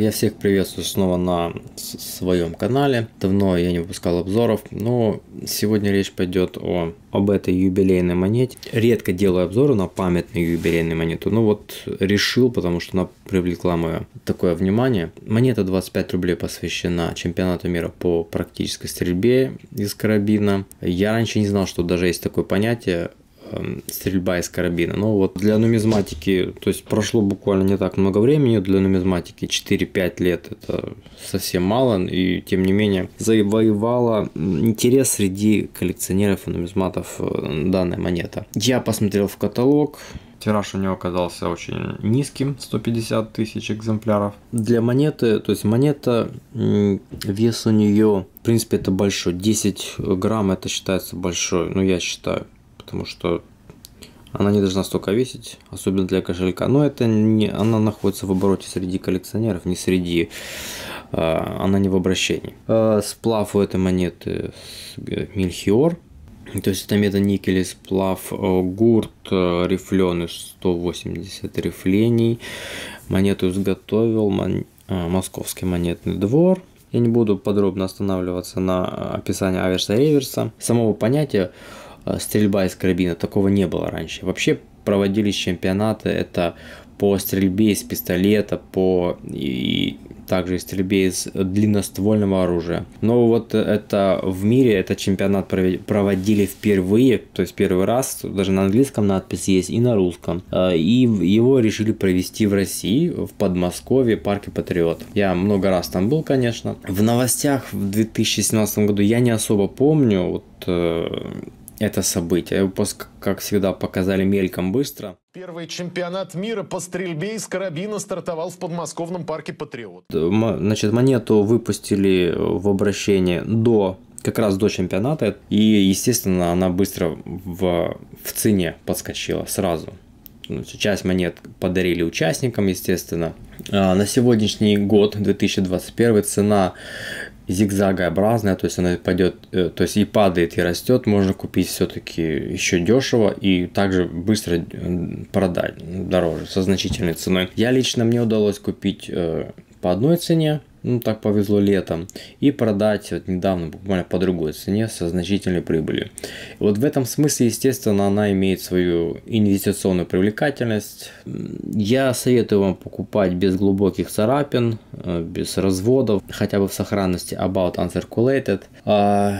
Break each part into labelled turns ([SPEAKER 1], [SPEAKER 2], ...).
[SPEAKER 1] Я всех приветствую снова на своем канале. Давно я не выпускал обзоров, но сегодня речь пойдет о, об этой юбилейной монете. Редко делаю обзоры на памятную юбилейную монету, но вот решил, потому что она привлекла мое такое внимание. Монета 25 рублей посвящена чемпионату мира по практической стрельбе из карабина. Я раньше не знал, что даже есть такое понятие Эм, стрельба из карабина. Но вот для нумизматики, то есть прошло буквально не так много времени, для нумизматики 4-5 лет это совсем мало, и тем не менее завоевала интерес среди коллекционеров и нумизматов э, данная монета. Я посмотрел в каталог, Тираж у него оказался очень низким, 150 тысяч экземпляров. Для монеты, то есть монета, вес у нее, в принципе, это большой. 10 грамм это считается большой, ну я считаю потому что она не должна столько весить, особенно для кошелька. Но это не, она находится в обороте среди коллекционеров, не среди, а, она не в обращении. А, сплав у этой монеты э, мельхиор, то есть это метаникель сплав э, гурт э, рифленый 180 рифлений. Монету изготовил мон... Московский монетный двор. Я не буду подробно останавливаться на описании аверса и реверса. Самого понятия Э, стрельба из карабина, такого не было раньше. Вообще проводились чемпионаты, это по стрельбе из пистолета, по и также стрельбе из длинноствольного оружия. Но вот это в мире, этот чемпионат проводили впервые, то есть первый раз, даже на английском надпись есть и на русском. Э, и его решили провести в России, в Подмосковье, парке Патриот. Я много раз там был, конечно. В новостях в 2017 году я не особо помню, вот э, это событие. Выпуск, как всегда, показали мельком быстро. Первый чемпионат мира по стрельбе из карабина стартовал в подмосковном парке «Патриот». Э, значит, монету выпустили в обращение до как раз до чемпионата. И, естественно, она быстро в, в цене подскочила сразу. Ну, часть монет подарили участникам, естественно. А на сегодняшний год, 2021, цена зигзагообразная, то есть она пойдет, э, то есть и падает, и растет, можно купить все-таки еще дешево и также быстро э, продать дороже, со значительной ценой. Я лично, мне удалось купить э, по одной цене, ну так повезло летом, и продать вот недавно буквально по другой цене со значительной прибылью. И вот в этом смысле, естественно, она имеет свою инвестиционную привлекательность. Я советую вам покупать без глубоких царапин, э, без разводов, хотя бы в сохранности about uncirculated, а,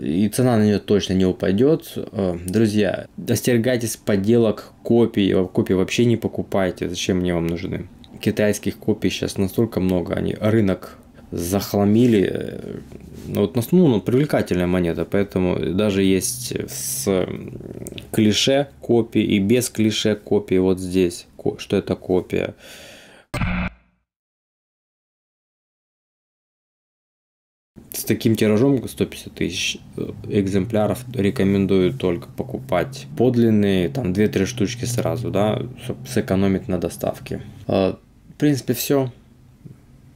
[SPEAKER 1] и цена на нее точно не упадет. Э, друзья, остерегайтесь подделок копий, копии вообще не покупайте, зачем мне вам нужны китайских копий сейчас настолько много, они рынок захламили. Ну, вот, ну, ну, привлекательная монета, поэтому даже есть с клише копии и без клише копии вот здесь, что это копия. С таким тиражом 150 тысяч э, экземпляров рекомендую только покупать подлинные, там 2-3 штучки сразу, да, сэкономить на доставке. А принципе, все.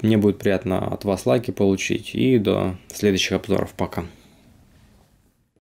[SPEAKER 1] Мне будет приятно от вас лайки получить. И до следующих обзоров. Пока.